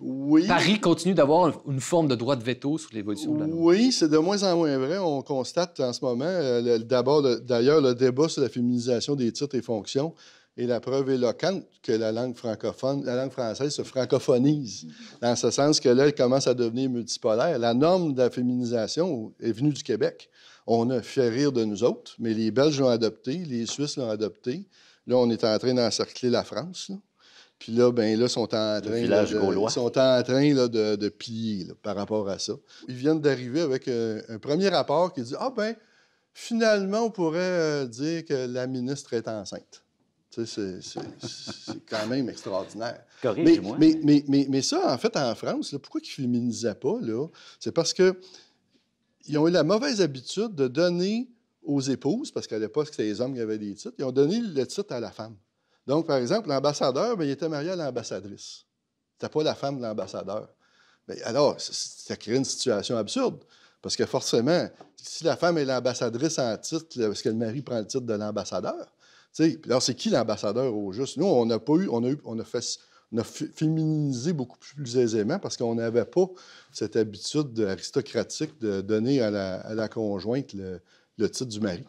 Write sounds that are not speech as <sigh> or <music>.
Oui. Paris continue d'avoir une forme de droit de veto sur l'évolution de la langue. Oui, c'est de moins en moins vrai. On constate en ce moment, euh, d'abord, d'ailleurs, le débat sur la féminisation des titres et fonctions. Et la preuve éloquente que la langue francophone, la langue française se francophonise, dans ce sens que là, elle commence à devenir multipolaire. La norme de la féminisation est venue du Québec. On a fait rire de nous autres, mais les Belges l'ont adopté, les Suisses l'ont adopté. Là, on est en train d'encercler la France. Puis là, ben là, sont en train, de, sont en train de, de, par rapport à ça. Ils viennent d'arriver avec euh, un, premier rapport qui dit Ah ben, finalement, on pourrait euh, dire que la ministre est enceinte. C'est quand même extraordinaire. <laughs> Mais, mais, mais, ça, en fait, en France, pourquoi ils ne féminisaient pas? C'est parce que ils ont eu la mauvaise habitude de donner aux épouses, parce qu'à l'époque, c'était les hommes qui avaient des titres, ils ont donné le titre à la femme. Donc, par exemple, l'ambassadeur, ben, il était marié à l'ambassadrice. C'était pas la femme de l'ambassadeur. alors, ça crée une situation absurde. Parce que forcément, si la femme est l'ambassadrice en titre, parce que le mari prend le titre de l'ambassadeur, alors c'est qui l'ambassadeur au juste? Nous, on n'a pas eu, on a, on fait on a féminisé beaucoup plus aisément parce qu'on n'avait pas cette habitude aristocratique de donner à la, conjointe le titre du mari.